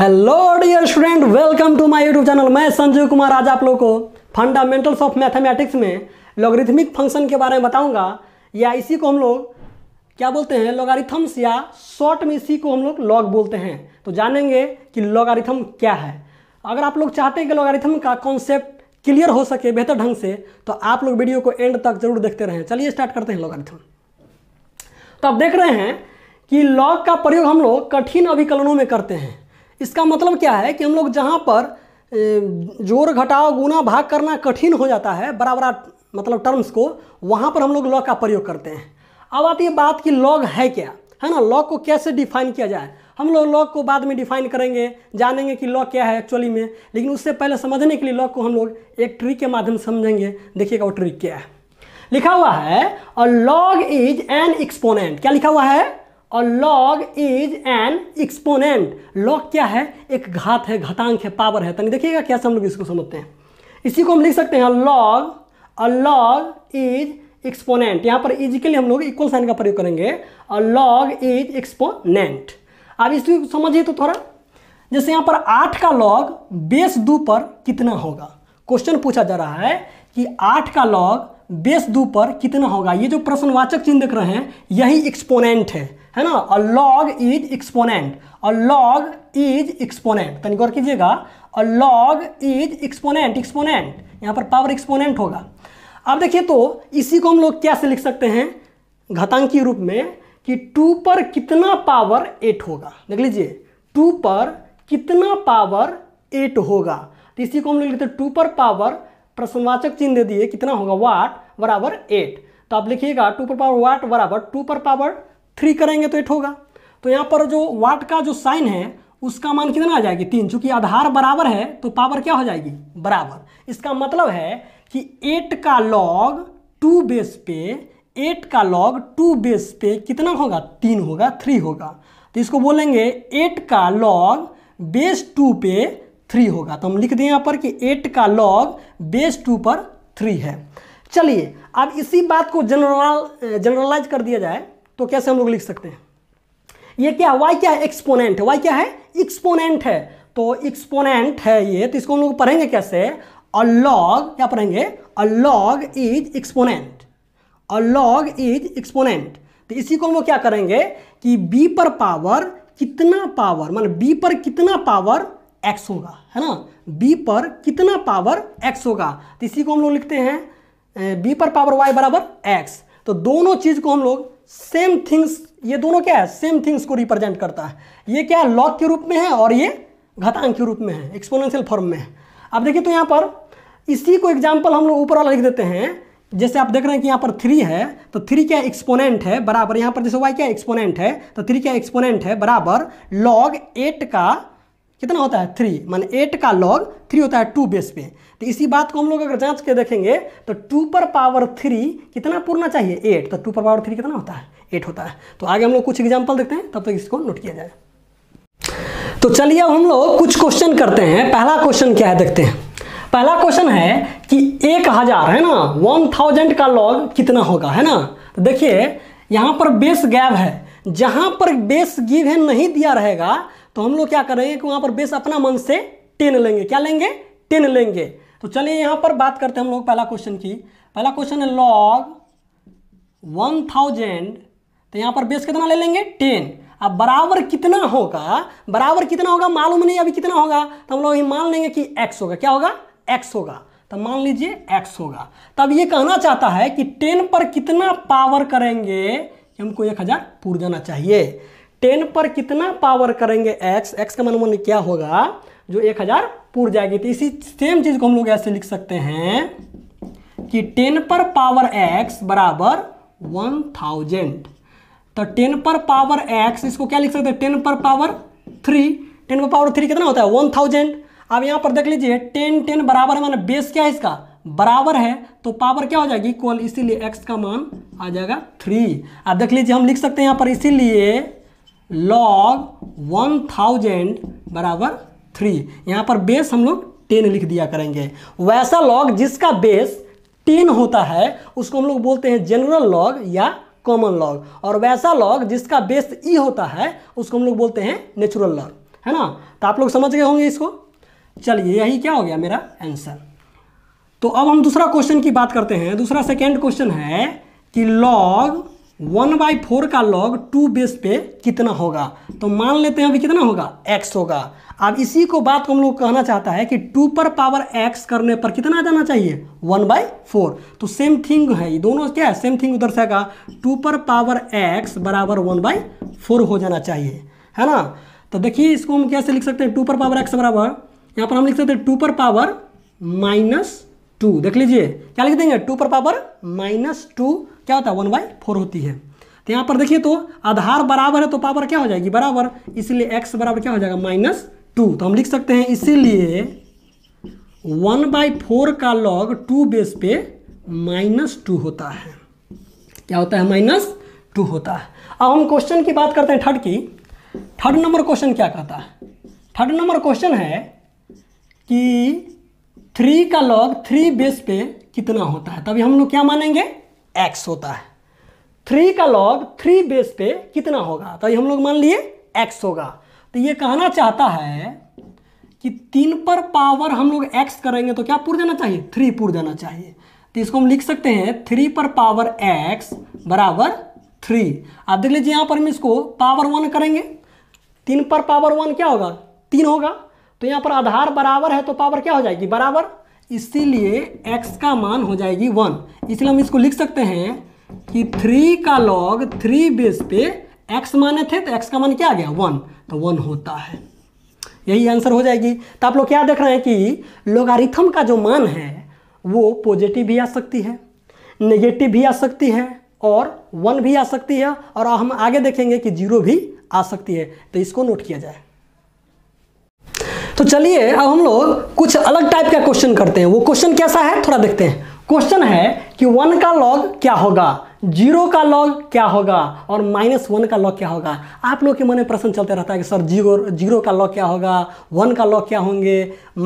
hello dear student welcome to my YouTube channel मैं संजय कुमार आज आप लोगों को फंडामेंटल्स ऑफ मैथमेटिक्स में लॉगरिथमिक फंक्शन के बारे में बताऊंगा या इसी को हम लोग क्या बोलते हैं लॉगारिथम्स या शॉर्ट में इसी को हम लोग लॉग बोलते हैं तो जानेंगे कि लॉगारिथम क्या है अगर आप लोग चाहते हैं कि लॉगारिथम का कॉन्सेप्ट क्लियर हो सके बेहतर ढंग से तो आप लोग वीडियो को एंड तक जरूर देखते रहें चलिए स्टार्ट करते हैं लॉगारिथम तो आप देख रहे हैं कि लॉग का प्रयोग हम लोग कठिन अभिकलनों में करते हैं इसका मतलब क्या है कि हम लोग जहाँ पर जोर घटाव गुना भाग करना कठिन हो जाता है बड़ा बड़ा मतलब टर्म्स को वहाँ पर हम लोग लॉ का प्रयोग करते हैं अब आती है बात कि लॉग है क्या है ना लॉग को कैसे डिफाइन किया जाए हम लोग लॉग को बाद में डिफाइन करेंगे जानेंगे कि लॉग क्या है एक्चुअली में लेकिन उससे पहले समझने के लिए लॉग को हम लोग एक ट्रिक के माध्यम से समझेंगे देखिएगा वो ट्रिक क्या है लिखा हुआ है और लॉग इज एन एक्सपोनेंट क्या लिखा हुआ है और log is an exponent log क्या है एक घात है घातांक है पावर है तो नहीं देखिएगा कैसे हम लोग इसको समझते हैं इसी को हम लिख सकते हैं log a log is exponent यहाँ पर इज के लिए हम लोग इक्वल साइन का प्रयोग करेंगे अ लॉग इज एक्सपोनेंट अब इसको समझिए तो थोड़ा जैसे यहाँ पर आठ का लॉग बेस दो पर कितना होगा क्वेश्चन पूछा जा रहा है कि आठ का लॉग बेस दू पर कितना होगा ये जो प्रश्नवाचक चिन्ह देख रहे हैं यही एक्सपोनेंट है है ना और लॉग इज एक्सपोनेंट और लॉग इज एक्सपोनेंट तनिक गौर कीजिएगा और लॉग इज एक्सपोनेंट एक्सपोनेंट यहाँ पर पावर एक्सपोनेंट होगा अब देखिए तो इसी को हम लोग कैसे लिख सकते हैं घातांकी रूप में कि टू पर कितना पावर एट होगा देख लीजिए टू पर कितना पावर एट होगा तो इसी को हम लोग लिखते हैं टू पर पावर प्रश्नवाचक चिन्ह दे दिए कितना होगा वाट बराबर एट तो आप लिखिएगा टू पर पावर वाट बराबर टू पर पावर थ्री करेंगे तो एट होगा तो यहाँ पर जो वाट का जो साइन है उसका मान कितना आ जाएगी तीन चूंकि आधार बराबर है तो पावर क्या हो जाएगी बराबर इसका मतलब है कि एट का लॉग टू बेस पे एट का लॉग टू बेस पे कितना होगा तीन होगा थ्री होगा तो इसको बोलेंगे एट का लॉग बेस टू पे थ्री होगा तो हम लिख दें यहाँ पर कि एट का लॉग बेस टू पर थ्री है चलिए अब इसी बात को जनरल जनरलाइज कर दिया जाए तो कैसे हम लोग लिख सकते हैं ये क्या वाई क्या है एक्सपोनेंट है वाई क्या है एक्सपोनेंट है तो एक्सपोनेंट है ये तो इसको हम लोग पढ़ेंगे कैसे अलॉग क्या पढ़ेंगे a log is exponent a log is exponent तो इसी को हम लोग क्या करेंगे कि बी पर पावर कितना पावर मान बी पर कितना पावर एक्स होगा है ना b पर कितना पावर x होगा तो इसी को हम लोग लिखते हैं b पर पावर y बराबर x तो दोनों चीज़ को हम लोग सेम थिंग्स ये दोनों क्या है सेम थिंग्स को रिप्रेजेंट करता है ये क्या है लॉग के रूप में है और ये घातांक के रूप में है एक्सपोनेंशियल फॉर्म में है अब देखिए तो यहाँ पर इसी को एग्जाम्पल हम लोग ऊपर वाला लिख देते हैं जैसे आप देख रहे हैं कि यहाँ पर थ्री है तो थ्री क्या एक्सपोनेंट है बराबर यहाँ पर जैसे वाई क्या एक्सपोनेंट है तो थ्री क्या एक्सपोनेंट है बराबर लॉग एट का कितना होता है थ्री मान एट का लॉग थ्री होता है टू बेस पे तो इसी बात को हम लोग अगर जांच के देखेंगे तो टू पर पावर थ्री कितना पूर्णा चाहिए एट तो टू पर पावर थ्री कितना होता है एट होता है तो आगे हम लोग कुछ एग्जाम्पल देखते हैं तब तक तो इसको नोट किया जाए तो चलिए अब हम लोग कुछ क्वेश्चन करते हैं पहला क्वेश्चन क्या है देखते हैं पहला क्वेश्चन है कि एक हज़ार है ना वन थाउजेंड का लॉग कितना होगा है ना तो देखिए यहाँ पर बेस गैप है जहाँ पर बेस गिव है नहीं दिया रहेगा तो हम लोग क्या करेंगे कि वहाँ पर बेस अपना मन से टेन लेंगे क्या लेंगे टेन लेंगे तो चलिए यहाँ पर बात करते हैं हम लोग पहला क्वेश्चन की पहला क्वेश्चन है लॉग वन थाउजेंड तो यहाँ पर बेस कितना ले लेंगे टेन अब बराबर कितना होगा बराबर कितना होगा मालूम नहीं अभी कितना होगा तो हम लोग यही मान लेंगे कि एक्स होगा क्या होगा एक्स होगा तो मान लीजिए एक्स होगा तब ये कहना चाहता है कि टेन पर कितना पावर करेंगे कि हमको एक हज़ार पूर जाना चाहिए टेन पर कितना पावर करेंगे एक्स एक्स का मनोमन क्या होगा जो एक हज़ार पूर जाएगी तो इसी सेम चीज़ को हम लोग ऐसे लिख सकते हैं कि टेन पर पावर एक्स बराबर वन थाउजेंड तो टेन पर पावर एक्स इसको क्या लिख सकते हैं टेन पर पावर थ्री टेन पर पावर थ्री कितना होता है वन थाउजेंड अब यहाँ पर देख लीजिए टेन टेन बराबर है माना बेस क्या है इसका बराबर है तो पावर क्या हो जाएगी इक्वल इसीलिए एक्स का मान आ जाएगा थ्री अब देख लीजिए हम लिख सकते हैं यहाँ पर इसीलिए लॉग वन थाउजेंड बराबर थ्री यहाँ पर बेस हम लोग टेन लिख दिया करेंगे वैसा लॉग जिसका बेस टेन होता है उसको हम लोग बोलते हैं जनरल लॉग या कॉमन लॉग और वैसा लॉग जिसका बेस ई e होता है उसको हम लोग बोलते हैं नेचुरल लॉग है ना तो आप लोग समझ गए होंगे इसको चलिए यही क्या हो गया मेरा आंसर तो अब हम दूसरा क्वेश्चन की बात करते हैं दूसरा सेकेंड क्वेश्चन है कि लॉग वन बाई फोर का लॉग टू बेस पे कितना होगा तो मान लेते हैं अभी कितना होगा एक्स होगा अब इसी को बात हम लोग कहना चाहता है कि टू पर पावर एक्स करने पर कितना आ जाना चाहिए वन बाई फोर तो सेम थिंग है ये दोनों क्या है सेम थिंग उधर से आएगा टू पर पावर एक्स बराबर वन बाई फोर हो जाना चाहिए है ना तो देखिए इसको हम कैसे लिख सकते हैं टू पर पावर एक्स बराबर यहाँ पर हम लिख सकते हैं टू पर पावर माइनस टू देख लीजिए क्या लिख देंगे टू पर पावर माइनस टू क्या होता है वन बाई फोर होती है तो यहाँ पर देखिए तो आधार बराबर है तो पावर क्या हो जाएगी बराबर इसलिए एक्स बराबर क्या हो जाएगा माइनस टू तो हम लिख सकते हैं इसीलिए वन बाई फोर का लॉग टू बेस पे माइनस टू होता है क्या होता है माइनस टू होता है अब हम क्वेश्चन की बात करते हैं थर्ड की थर्ड नंबर क्वेश्चन क्या कहता है थर्ड नंबर क्वेश्चन है कि थ्री का लॉग थ्री बेस पे कितना होता है तभी हम लोग क्या मानेंगे एक्स होता है थ्री का लॉग थ्री बेस पे कितना होगा तो ये हम लोग मान लिए एक्स होगा तो ये कहना चाहता है कि तीन पर पावर हम लोग एक्स करेंगे तो क्या पूर जाना चाहिए थ्री पूर जाना चाहिए तो इसको हम लिख सकते हैं थ्री पर पावर एक्स बराबर थ्री आप देख लीजिए यहाँ पर हम इसको पावर वन करेंगे तीन पर पावर वन क्या होगा तीन होगा तो यहाँ पर आधार बराबर है तो पावर क्या हो जाएगी बराबर इसीलिए x का मान हो जाएगी वन इसलिए हम इसको लिख सकते हैं कि थ्री का लॉग थ्री बेस पे x माने थे तो x का मान क्या आ गया वन तो वन होता है यही आंसर हो जाएगी तो आप लोग क्या देख रहे हैं कि लोगारिथम का जो मान है वो पॉजिटिव भी आ सकती है नेगेटिव भी आ सकती है और वन भी आ सकती है और हम आगे देखेंगे कि जीरो भी आ सकती है तो इसको नोट किया जाए तो चलिए अब हम लोग कुछ अलग टाइप का क्वेश्चन करते हैं वो क्वेश्चन कैसा है थोड़ा देखते हैं क्वेश्चन है कि वन का लॉग क्या होगा जीरो का लॉग क्या होगा और माइनस वन का लॉग क्या होगा आप लोग के मन में प्रश्न चलते रहता है कि सर जीरो जीरो का लॉग क्या होगा वन का लॉग क्या होंगे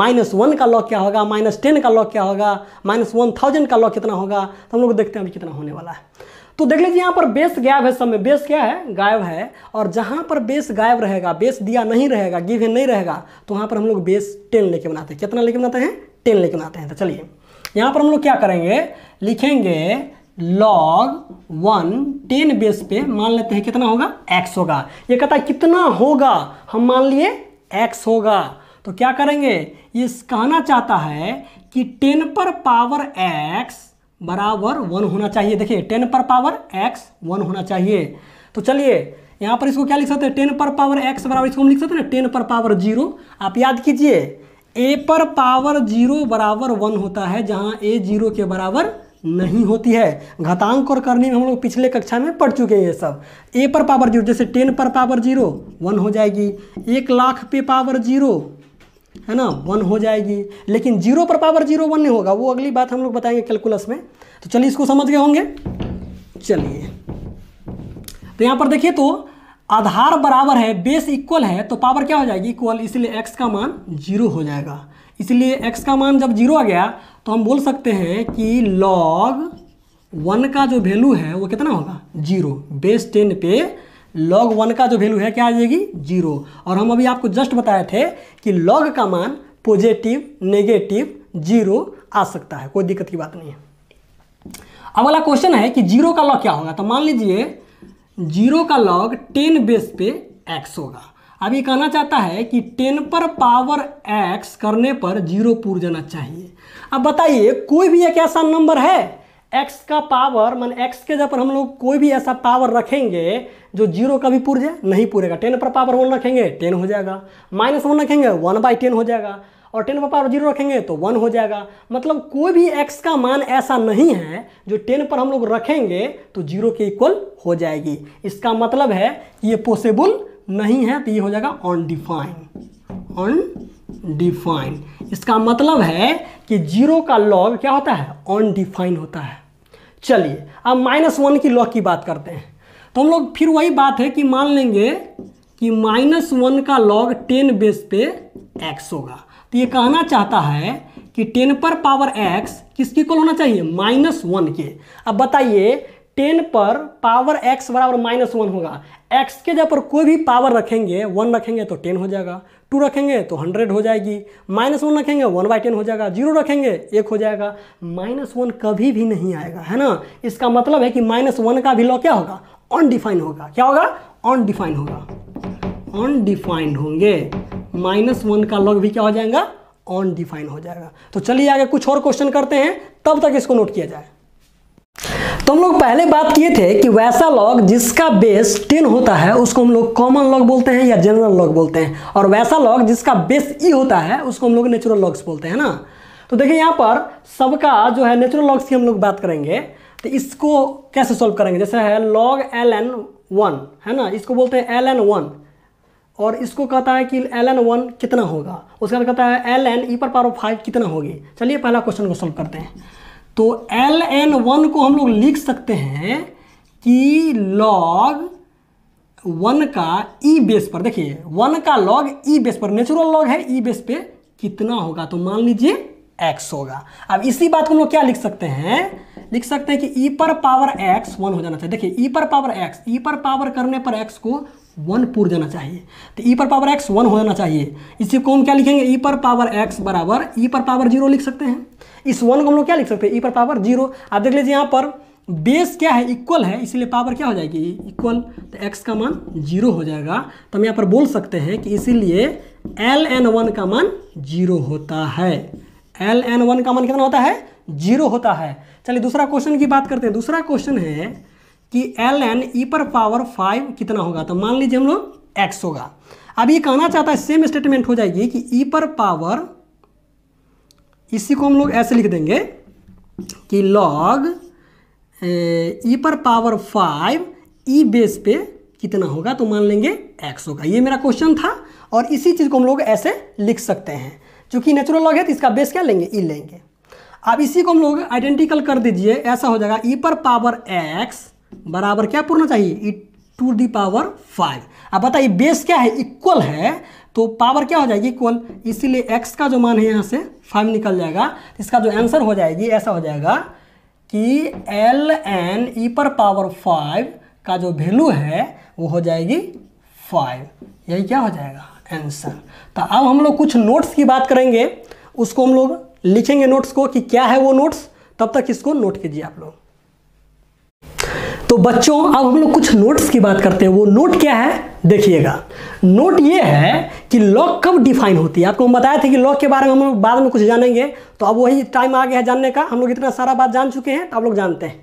माइनस वन का लॉग क्या होगा माइनस टेन का लॉग क्या होगा माइनस वन थाउजेंड का लॉग कितना होगा तो हम लोग देखते हैं अभी कितना होने वाला है तो देख लीजिए यहाँ पर बेस गायब है सब में बेस क्या है गायब है और जहाँ पर बेस गायब रहेगा बेस दिया नहीं रहेगा है नहीं रहेगा तो वहाँ पर हम लोग बेस टेन लेके बनाते हैं कितना लेके बनाते हैं टेन लेके बनाते हैं तो चलिए यहाँ पर हम लोग क्या करेंगे लिखेंगे लॉग वन टेन बेस पे मान लेते हैं कितना होगा एक्स होगा ये कहता है कितना होगा हम मान लिए एक्स होगा तो क्या करेंगे ये कहना चाहता है कि टेन पर पावर एक्स बराबर वन होना चाहिए देखिए टेन पर पावर एक्स वन होना चाहिए तो चलिए यहाँ पर इसको क्या लिख सकते हैं टेन पर पावर एक्स बराबर इसको हम लिख सकते हैं ना टेन पर पावर जीरो आप याद कीजिए ए पर पावर जीरो बराबर वन होता है जहाँ ए जीरो के बराबर नहीं होती है घातांक और करनी में हम लोग पिछले कक्षा में पढ़ चुके हैं ये सब ए पर पावर जीरो जैसे टेन पर पावर जीरो वन हो जाएगी एक लाख पे पावर जीरो है ना वन हो जाएगी लेकिन जीरो पर पावर जीरो वन नहीं होगा वो अगली बात हम लोग बताएंगे कैलकुलस में तो चलिए इसको समझ गए होंगे चलिए तो यहाँ पर देखिए तो आधार बराबर है बेस इक्वल है तो पावर क्या हो जाएगी इक्वल इसलिए एक्स का मान जीरो हो जाएगा इसलिए एक्स का मान जब जीरो आ गया तो हम बोल सकते हैं कि लॉग वन का जो वैल्यू है वो कितना होगा जीरो बेस टेन पे लॉग वन का जो वैल्यू है क्या आ जाएगी जीरो और हम अभी आपको जस्ट बताए थे कि लॉग का मान पॉजिटिव नेगेटिव जीरो आ सकता है कोई दिक्कत की बात नहीं है अब अगला क्वेश्चन है कि जीरो का लॉग क्या होगा तो मान लीजिए जीरो का लॉग टेन बेस पे एक्स होगा अब ये कहना चाहता है कि टेन पर पावर एक्स करने पर जीरो पूर जाना चाहिए अब बताइए कोई भी एक ऐसा नंबर है एक्स का पावर मान एक्स के जगह पर हम लोग कोई भी ऐसा पावर रखेंगे जो जीरो भी पूर जाए नहीं पूरेगा टेन पर पावर वन रखेंगे टेन हो जाएगा माइनस वन रखेंगे वन बाई टेन हो जाएगा और टेन पर पावर जीरो रखेंगे तो वन हो जाएगा मतलब कोई भी एक्स का मान ऐसा नहीं है जो टेन पर हम लोग रखेंगे तो जीरो के इक्वल हो जाएगी इसका मतलब है ये पॉसिबल नहीं है तो ये हो जाएगा अनडिफाइन अनडिफाइन इसका मतलब है कि जीरो का लॉग क्या होता है अनडिफाइन होता है चलिए अब माइनस वन की लॉ की बात करते हैं तो हम लोग फिर वही बात है कि मान लेंगे कि माइनस वन का लॉग टेन बेस पे एक्स होगा तो ये कहना चाहता है कि टेन पर पावर एक्स किसके कॉल होना चाहिए माइनस वन के अब बताइए टेन पर पावर एक्स बराबर माइनस वन होगा एक्स के जगह पर कोई भी पावर रखेंगे वन रखेंगे तो टेन हो जाएगा टू रखेंगे तो हंड्रेड हो जाएगी माइनस वन रखेंगे वन बाई टेन हो जाएगा जीरो रखेंगे एक हो जाएगा माइनस वन कभी भी नहीं आएगा है ना इसका मतलब है कि माइनस वन का भी लॉ क्या होगा अनडिफाइन होगा क्या होगा अनडिफाइन होगा अनडिफाइंड होंगे माइनस वन का लॉग भी क्या हो जाएगा अनडिफाइन हो जाएगा तो चलिए आगे कुछ और क्वेश्चन करते हैं तब तक इसको नोट किया जाए तो हम लोग पहले बात किए थे कि वैसा लॉग जिसका बेस टेन होता है उसको हम लोग कॉमन लॉग बोलते हैं या जनरल लॉग बोलते हैं और वैसा लॉग जिसका बेस ई e होता है उसको हम लोग नेचुरल लॉग्स बोलते हैं ना तो देखिए यहाँ पर सबका जो है नेचुरल लॉग्स की हम लोग बात करेंगे तो इसको कैसे सॉल्व करेंगे जैसे है लॉग एल एन वन है ना इसको बोलते हैं एल एन वन और इसको कहता है कि एल एन वन कितना होगा उसके बाद मतलब कहता है एल एन ई पर पावर फाइव कितना होगी चलिए पहला क्वेश्चन को सॉल्व करते हैं तो एल एन वन को हम लोग लिख सकते हैं कि लॉग वन का ई e बेस पर देखिए वन का लॉग ई बेस पर नेचुरल लॉग है ई e बेस पे कितना होगा तो मान लीजिए एक्स होगा अब इसी बात को हम लोग क्या लिख सकते हैं लिख सकते हैं कि ई e पर पावर एक्स वन हो जाना चाहिए देखिए ई पर पावर एक्स ई पर पावर करने पर एक्स को वन पूर जाना चाहिए तो ई e पर पावर एक्स वन हो जाना चाहिए इसी को हम क्या लिखेंगे ई e पर पावर एक्स बराबर ई e पर पावर जीरो लिख सकते हैं इस वन को हम लोग क्या लिख सकते हैं ई पर पावर जीरो आप देख लीजिए यहाँ पर बेस क्या है इक्वल है इसीलिए पावर क्या हो जाएगी इक्वल तो एक्स का मान जीरो हो जाएगा तो हम यहाँ पर बोल सकते हैं कि इसीलिए एल एन वन का मान जीरो होता है एल एन वन का मान कितना होता है जीरो होता है चलिए दूसरा क्वेश्चन की बात करते हैं दूसरा क्वेश्चन है कि एल एन ई पर पावर फाइव कितना होगा तो मान लीजिए हम लोग एक्स होगा अब ये कहना चाहता है सेम स्टेटमेंट हो जाएगी कि ई e पर पावर इसी को हम लोग ऐसे लिख देंगे कि लॉग ई e पर पावर फाइव ई बेस पे कितना होगा तो मान लेंगे एक्स होगा ये मेरा क्वेश्चन था और इसी चीज़ को हम लोग ऐसे लिख सकते हैं चूँकि नेचुरल लॉग है तो इसका बेस क्या लेंगे ई e लेंगे अब इसी को हम लोग आइडेंटिकल कर दीजिए ऐसा हो जाएगा ई पर पावर एक्स बराबर क्या पूर्ण चाहिए e to the power five अब बताइए बेस क्या है इक्वल है तो पावर क्या हो जाएगी इक्वल इसीलिए एक्स का जो मान है यहाँ से फाइव निकल जाएगा इसका जो आंसर हो जाएगी ऐसा हो जाएगा कि एल एन ई पर पावर फाइव का जो वैल्यू है वो हो जाएगी फाइव यही क्या हो जाएगा आंसर तो अब हम लोग कुछ नोट्स की बात करेंगे उसको हम लोग लिखेंगे नोट्स को कि क्या है वो नोट्स तब तक इसको नोट कीजिए आप लोग तो बच्चों अब हम लोग कुछ नोट्स की बात करते हैं वो नोट क्या है देखिएगा नोट ये है कि लॉ कब डिफाइन होती है आपको हम बताया था कि लॉ के बारे में हम लोग बाद में कुछ जानेंगे तो अब वही टाइम आ गया है जानने का हम लोग इतना सारा बात जान चुके हैं तो आप लोग जानते हैं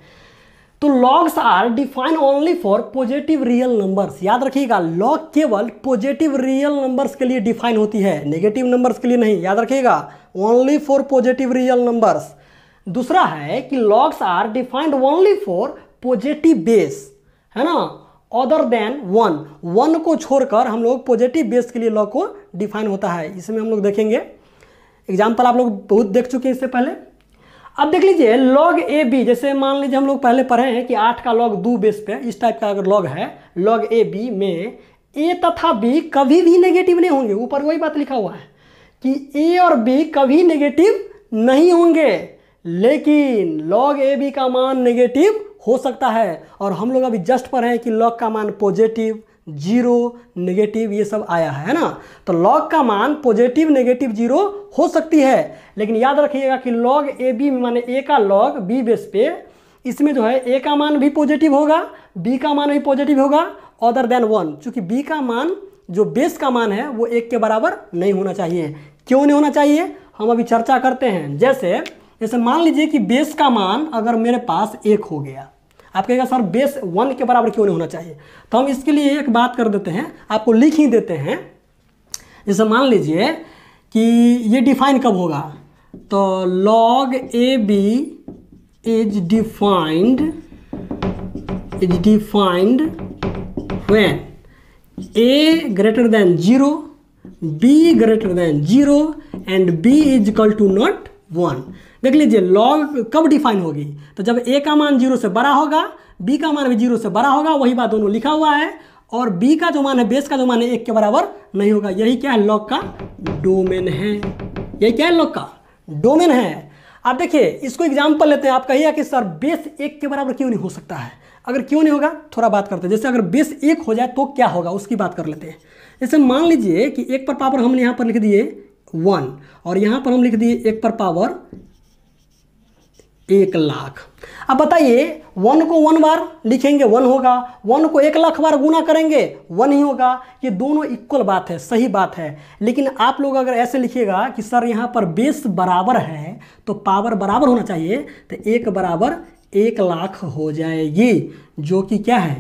तो logs are define only for positive real numbers याद रखिएगा लॉग केवल पॉजिटिव रियल नंबर्स के लिए डिफाइन होती है नेगेटिव नंबर्स के लिए नहीं याद रखिएगा only for positive real numbers दूसरा है कि logs are defined only for positive base है ना अदर देन वन वन को छोड़कर हम लोग पॉजिटिव बेस के लिए लॉ को डिफाइन होता है इसमें हम लोग देखेंगे एग्जाम्पल आप लोग बहुत देख चुके हैं इससे पहले अब देख लीजिए लॉग ए बी जैसे मान लीजिए हम लोग पहले पढ़े हैं कि आठ का लॉग दो बेस पे इस टाइप का अगर लॉग है लॉग ए बी में ए तथा बी कभी भी नेगेटिव नहीं होंगे ऊपर वही बात लिखा हुआ है कि ए और बी कभी नेगेटिव नहीं होंगे लेकिन लॉग ए बी का मान नेगेटिव हो सकता है और हम लोग अभी जस्ट पर हैं कि लॉग का मान पॉजिटिव जीरो नेगेटिव ये सब आया है ना तो लॉग का मान पॉजिटिव नेगेटिव जीरो हो सकती है लेकिन याद रखिएगा कि लॉग ए बी माने ए का लॉग बी बेस पे इसमें जो है ए का मान भी पॉजिटिव होगा बी का मान भी पॉजिटिव होगा अदर देन वन चूँकि बी का मान जो बेस का मान है वो एक के बराबर नहीं होना चाहिए क्यों नहीं होना चाहिए हम अभी चर्चा करते हैं जैसे जैसे मान लीजिए कि बेस का मान अगर मेरे पास एक हो गया आप कहेगा सर बेस वन के बराबर क्यों नहीं होना चाहिए तो हम इसके लिए एक बात कर देते हैं आपको लिख ही देते हैं जैसे मान लीजिए कि ये डिफाइन कब होगा तो log A B is defined is defined when A greater than zero B greater than zero and B is equal to not one देख लीजिए लॉग कब डिफाइन होगी तो जब ए का मान जीरो से बड़ा होगा बी का मान भी जीरो से बड़ा होगा वही बात दोनों लिखा हुआ है और बी का जो मान है बेस का जो मान है एक के बराबर नहीं होगा यही क्या है लॉग का डोमेन है यही क्या है लॉग का डोमेन है आप देखिए इसको एग्जाम्पल लेते हैं आप कहिए कि सर बेस एक के बराबर क्यों नहीं हो सकता है अगर क्यों नहीं होगा थोड़ा बात करते हैं जैसे अगर बेस एक हो जाए तो क्या होगा उसकी बात कर लेते हैं जैसे मान लीजिए कि एक पर पावर हमने यहाँ पर लिख दिए वन और यहाँ पर हम लिख दिए एक पर पावर एक लाख अब बताइए वन को वन बार लिखेंगे वन होगा वन को एक लाख बार गुना करेंगे वन ही होगा ये दोनों इक्वल बात है सही बात है लेकिन आप लोग अगर ऐसे लिखिएगा कि सर यहाँ पर बेस बराबर है तो पावर बराबर होना चाहिए तो एक बराबर एक लाख हो जाएगी जो कि क्या है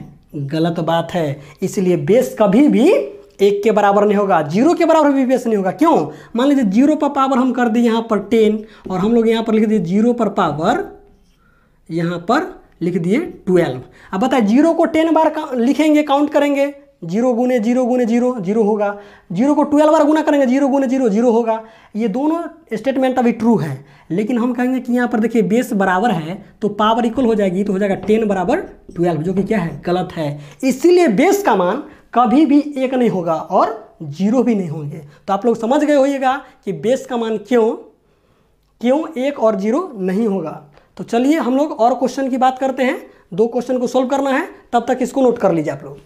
गलत बात है इसलिए बेस कभी भी एक के बराबर नहीं होगा जीरो के बराबर भी बेस नहीं होगा क्यों मान लीजिए जीरो पर पावर हम कर दिए यहाँ पर टेन और हम लोग यहाँ पर लिख दिए जीरो पर पावर यहाँ पर लिख दिए ट्वेल्व अब बताए जीरो को टेन बार का, लिखेंगे काउंट करेंगे जीरो गुने जीरो गुने जीरो जीरो होगा जीरो को ट्वेल्व बार गुना करेंगे जीरो गुने जीरो जीरो होगा ये दोनों स्टेटमेंट अभी ट्रू है लेकिन हम कहेंगे कि यहाँ पर देखिए बेस बराबर है तो पावर इक्वल हो जाएगी तो हो जाएगा टेन बराबर ट्वेल्व जो कि क्या है गलत है इसीलिए बेस का मान कभी भी एक नहीं होगा और जीरो भी नहीं होंगे तो आप लोग समझ गए होइएगा कि बेस का मान क्यों क्यों एक और जीरो नहीं होगा तो चलिए हम लोग और क्वेश्चन की बात करते हैं दो क्वेश्चन को सोल्व करना है तब तक इसको नोट कर लीजिए आप लोग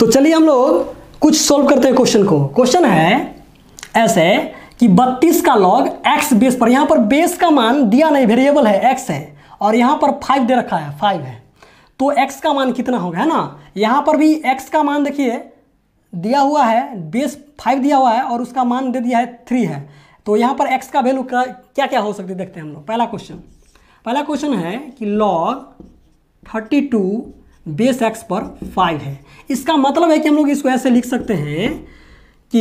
तो चलिए हम लोग कुछ सोल्व करते हैं क्वेश्चन को क्वेश्चन है ऐसे कि 32 का लॉग x बेस पर यहां पर बेस का मान दिया नहीं वेरिएबल है x है और यहां पर 5 दे रखा है 5 है तो x का मान कितना होगा है ना यहाँ पर भी x का मान देखिए दिया हुआ है बेस फाइव दिया हुआ है और उसका मान दे दिया है थ्री है तो यहाँ पर x का वैल्यू क्या क्या हो सकती है देखते हैं हम लोग पहला क्वेश्चन पहला क्वेश्चन है कि log thirty two base x पर फाइव है इसका मतलब है कि हम लोग इसको ऐसे लिख सकते हैं कि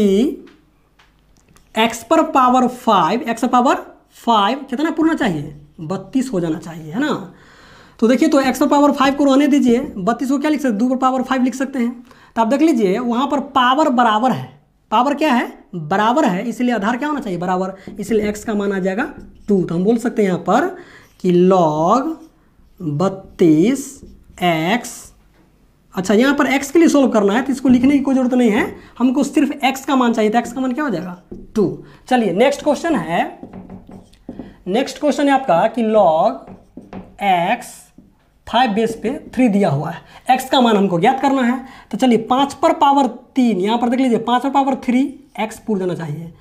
एक्स पर power five x power five कितना पूर्ण चाहिए बत्तीस हो जाना चाहिए है ना तो देखिए तो एक्स पर पावर फाइव को रहने दीजिए बत्तीस को क्या लिख सकते दो पर पावर फाइव लिख सकते हैं तो आप देख लीजिए वहाँ पर पावर बराबर है पावर क्या है बराबर है इसलिए आधार क्या होना चाहिए बराबर इसलिए एक्स का मान आ जाएगा टू तो हम बोल सकते हैं यहाँ पर कि लॉग बत्तीस एक्स अच्छा यहाँ पर x के लिए सोल्व करना है तो इसको लिखने की कोई जरूरत नहीं है हमको सिर्फ x का मान चाहिए तो x का मान क्या हो जाएगा टू चलिए नेक्स्ट क्वेश्चन है नेक्स्ट क्वेश्चन है आपका कि लॉग एक्स फाइव बेस पे थ्री दिया हुआ है एक्स का मान हमको ज्ञात करना है तो चलिए पाँच पर पावर तीन यहाँ पर देख लीजिए पाँच पर पावर थ्री एक्स पूर जाना चाहिए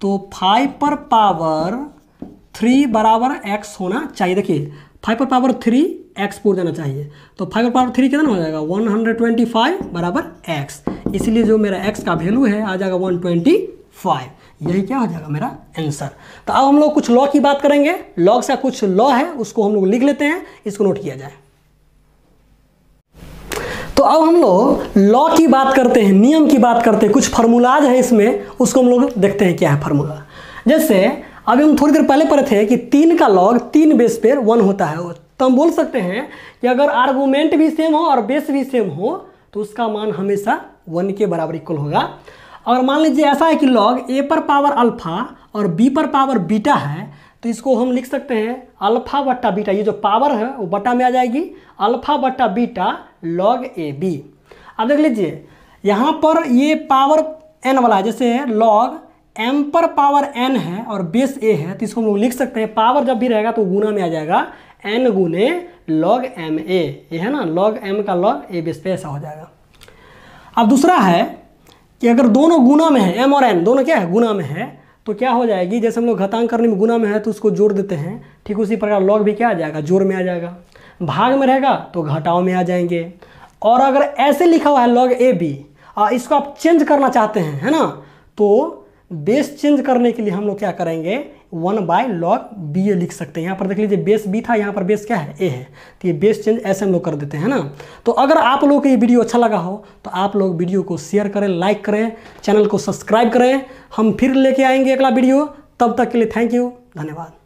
तो फाइव पर पावर थ्री बराबर एक्स होना चाहिए देखिए फाइव पर पावर थ्री एक्स पूर जाना चाहिए तो फाइव पर पावर थ्री कितना हो जाएगा वन हंड्रेड ट्वेंटी फाइव बराबर एक्स इसलिए जो मेरा एक्स का वैल्यू है आ जाएगा वन ट्वेंटी फाइव यही क्या हो जाएगा मेरा आंसर तो अब हम लोग कुछ लॉ की बात करेंगे लॉ से कुछ लॉ है उसको हम लोग लिख लेते हैं इसको नोट किया जाए तो अब हम लोग लॉ की बात करते हैं नियम की बात करते हैं कुछ फार्मूलाज है इसमें उसको हम लोग देखते हैं क्या है फार्मूला जैसे अभी हम थोड़ी देर पहले पढ़े थे कि तीन का लॉग तीन बेस पर वन होता है तो हम बोल सकते हैं कि अगर आर्गूमेंट भी सेम हो और बेस भी सेम हो तो उसका मान हमेशा वन के बराबर इक्वल होगा और मान लीजिए ऐसा है कि लॉग ए पर पावर अल्फा और बी पर पावर बीटा है तो इसको हम लिख सकते हैं अल्फा बट्टा बीटा ये जो पावर है वो बट्टा में आ जाएगी अल्फा बट्टा बीटा लॉग ए बी अब देख लीजिए यहाँ पर ये पावर एन वाला है जैसे लॉग एम पर पावर एन है और बेस ए है तो इसको हम लोग लिख सकते हैं पावर जब भी रहेगा तो गुना में आ जाएगा एन गुने लॉग एम ए ये है ना लॉग एम का लॉग ए बेस पे ऐसा हो जाएगा अब दूसरा है कि अगर दोनों गुना में है एम और एन दोनों क्या है गुना में है तो क्या हो जाएगी जैसे हम लोग घतांग करने में गुना में है तो उसको जोड़ देते हैं ठीक उसी प्रकार लॉग भी क्या आ जाएगा जोड़ में आ जाएगा भाग में रहेगा तो घटाव में आ जाएंगे और अगर ऐसे लिखा हुआ है लॉग ए बी इसको आप चेंज करना चाहते हैं है ना तो बेस चेंज करने के लिए हम लोग क्या करेंगे one by log b a लिख सकते हैं यहाँ पर देख लीजिए बेस बी था यहाँ पर बेस क्या है ए है तो ये बेस चेंज ऐसे हम लोग कर देते हैं ना तो अगर आप लोगों को ये वीडियो अच्छा लगा हो तो आप लोग वीडियो को शेयर करें लाइक करें चैनल को सब्सक्राइब करें हम फिर लेके आएंगे अगला वीडियो तब तक के लिए थैंक यू धन्यवाद